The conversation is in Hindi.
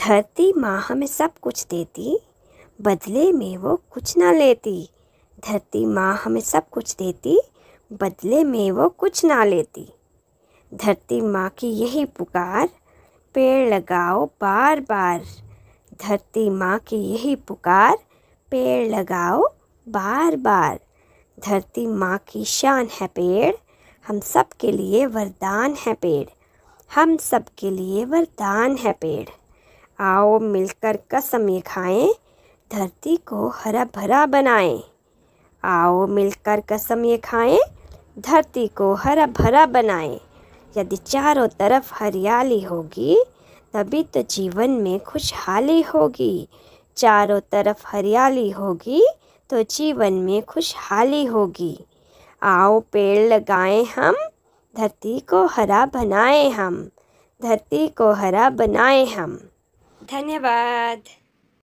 धरती माँ हमें सब कुछ देती बदले में वो कुछ ना लेती धरती माँ हमें सब कुछ देती बदले में वो कुछ ना लेती धरती माँ की यही पुकार पेड़ लगाओ बार बार धरती माँ की यही पुकार पेड़ लगाओ बार बार धरती माँ की शान है पेड़ हम सब के लिए वरदान है पेड़ हम सब के लिए वरदान है पेड़ आओ मिलकर ये खाएं धरती को हरा भरा बनाएं आओ मिलकर ये खाएं धरती को हरा भरा बनाएं यदि चारों तरफ हरियाली होगी तभी तो जीवन में खुशहाली होगी चारों तरफ हरियाली होगी तो जीवन में खुशहाली होगी आओ पेड़ लगाएं हम धरती को हरा बनाएं हम धरती को हरा बनाएं हम धन्यवाद